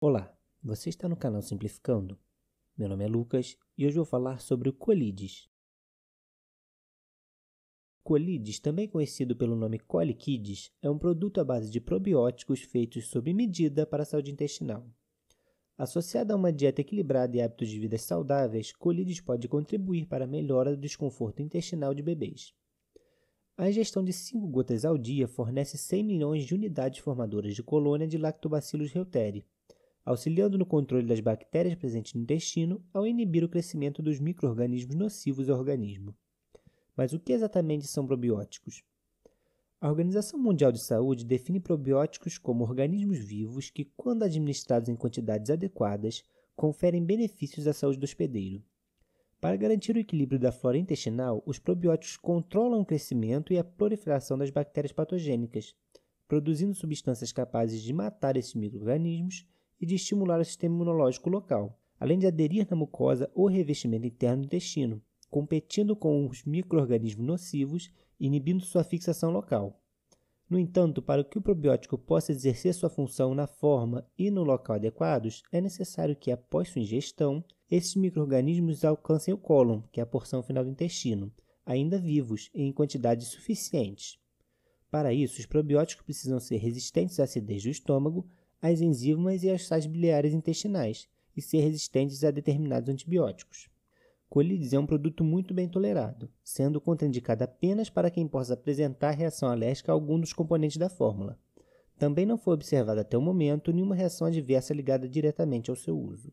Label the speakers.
Speaker 1: Olá, você está no canal Simplificando. Meu nome é Lucas e hoje vou falar sobre o Colides. Colides, também conhecido pelo nome Coliquides, é um produto à base de probióticos feitos sob medida para a saúde intestinal. Associado a uma dieta equilibrada e hábitos de vida saudáveis, Colides pode contribuir para a melhora do desconforto intestinal de bebês. A ingestão de 5 gotas ao dia fornece 100 milhões de unidades formadoras de colônia de Lactobacillus reuteri, auxiliando no controle das bactérias presentes no intestino ao inibir o crescimento dos microrganismos nocivos ao organismo. Mas o que exatamente são probióticos? A Organização Mundial de Saúde define probióticos como organismos vivos que, quando administrados em quantidades adequadas, conferem benefícios à saúde do hospedeiro. Para garantir o equilíbrio da flora intestinal, os probióticos controlam o crescimento e a proliferação das bactérias patogênicas, produzindo substâncias capazes de matar esses microrganismos e de estimular o sistema imunológico local, além de aderir na mucosa ou revestimento interno do intestino, competindo com os microorganismos nocivos, inibindo sua fixação local. No entanto, para que o probiótico possa exercer sua função na forma e no local adequados, é necessário que, após sua ingestão, esses microorganismos alcancem o cólon, que é a porção final do intestino, ainda vivos em quantidades suficientes. Para isso, os probióticos precisam ser resistentes à acidez do estômago, as enzimas e as sais biliares intestinais e ser resistentes a determinados antibióticos. Colides é um produto muito bem tolerado, sendo contraindicado apenas para quem possa apresentar reação alérgica a algum dos componentes da fórmula. Também não foi observada até o momento nenhuma reação adversa ligada diretamente ao seu uso.